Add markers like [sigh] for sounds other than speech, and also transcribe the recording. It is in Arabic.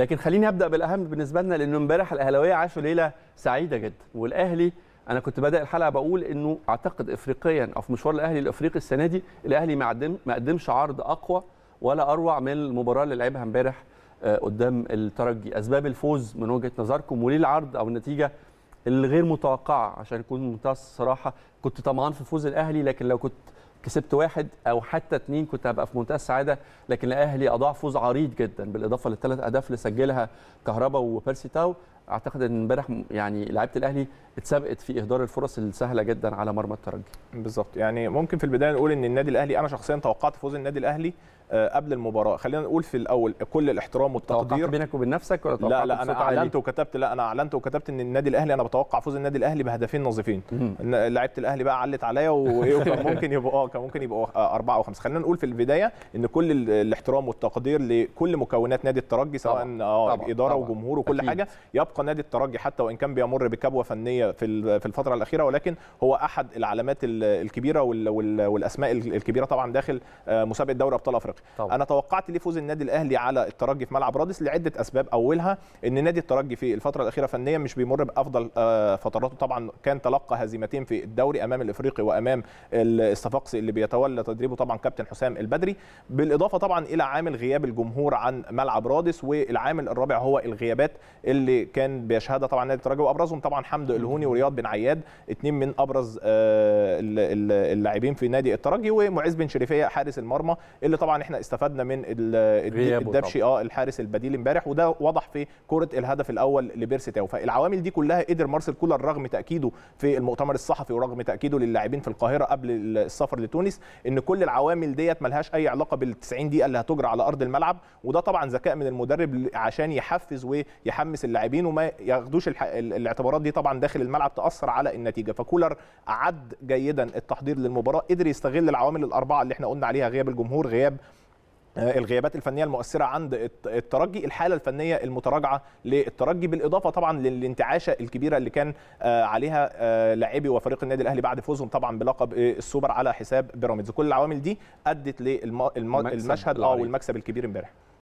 لكن خليني ابدا بالاهم بالنسبه لنا لانه امبارح الاهلاويه عاشوا ليله سعيده جدا والاهلي انا كنت بدا الحلقه بقول انه اعتقد افريقيا او في مشوار الاهلي الافريقي السنه دي الاهلي ما قدمش عرض اقوى ولا اروع من المباراه اللي لعبها امبارح آه، قدام الترجي اسباب الفوز من وجهه نظركم وليه العرض او النتيجه الغير متوقعه عشان يكون منتهى الصراحه كنت طمعان في فوز الاهلي لكن لو كنت كسبت واحد او حتى اثنين كنت هبقى في منتهى السعاده لكن الاهلي اضاع فوز عريض جدا بالاضافه للثلاث اهداف اللي سجلها كهربا وبيرسي تاو اعتقد ان امبارح يعني لعيبه الاهلي اتسبقت في اهدار الفرص السهله جدا على مرمى الترجي بالظبط يعني ممكن في البدايه نقول ان النادي الاهلي انا شخصيا توقعت فوز النادي الاهلي آه، قبل المباراه خلينا نقول في الاول كل الاحترام والتقدير توقعت بينك وبين نفسك ولا لا لا انا اعلنت وكتبت لا انا اعلنت وكتبت ان النادي الاهلي انا بتوقع فوز النادي الاهلي بهدفين نظيفين لعيبه الاهلي بقى علت عليا وممكن [laughs] يبقى اه كان ممكن يبقوا آه، أربعة أو خمسة خلينا نقول في البداية إن كل الاحترام والتقدير لكل مكونات نادي الترجي سواء اه الإدارة وجمهور وكل أكيد. حاجة يبقى نادي الترجي حتى وإن كان بيمر بكبوة فنية في في الفترة الأخيرة ولكن هو أحد العلامات الكبيرة والأسماء الكبيرة طبعا داخل آه، مسابقة دوري أبطال أفريقيا أنا توقعت ليه فوز النادي الأهلي على الترجي في ملعب رادس لعدة أسباب أولها إن نادي الترجي في الفترة الأخيرة فنيا مش بيمر بأفضل آه، فتراته طبعا كان تلقى هزيمتين في الدوري أمام الإفريقي وأمام الصفاقسي اللي بيتولى تدريبه طبعا كابتن حسام البدري بالاضافه طبعا الى عامل غياب الجمهور عن ملعب رادس والعامل الرابع هو الغيابات اللي كان بيشهدها طبعا نادي الترجي وابرزهم طبعا حمد الهوني ورياض بن عياد اثنين من ابرز آه، اللاعبين في نادي الترجي ومعز بن شريفيه حارس المرمى اللي طبعا احنا استفدنا من الدبشي اه الحارس البديل امبارح وده وضح في كره الهدف الاول لبيرسي تاو فالعوامل دي كلها قدر مارسيل كولر رغم تاكيده في المؤتمر الصحفي ورغم تاكيده للاعبين في القاهره قبل السفر لتونس ان كل العوامل ديت ملهاش اي علاقه بال 90 دقيقه اللي هتجرى على ارض الملعب وده طبعا ذكاء من المدرب عشان يحفز ويحمس اللاعبين وما ياخدوش الاعتبارات دي طبعا داخل الملعب تاثر على النتيجه فكولر عد جيدا التحضير للمباراه قدر يستغل العوامل الاربعه اللي احنا قلنا عليها غياب الجمهور غياب الغيابات الفنيه المؤثره عند الترجي الحاله الفنيه المتراجعه للترجي بالاضافه طبعا للانتعاشه الكبيره اللي كان آه، عليها آه، لاعبي وفريق النادي الاهلي بعد فوزهم طبعا بلقب آه، السوبر على حساب بيراميدز كل العوامل دي ادت للمشهد اه والمكسب الكبير امبارح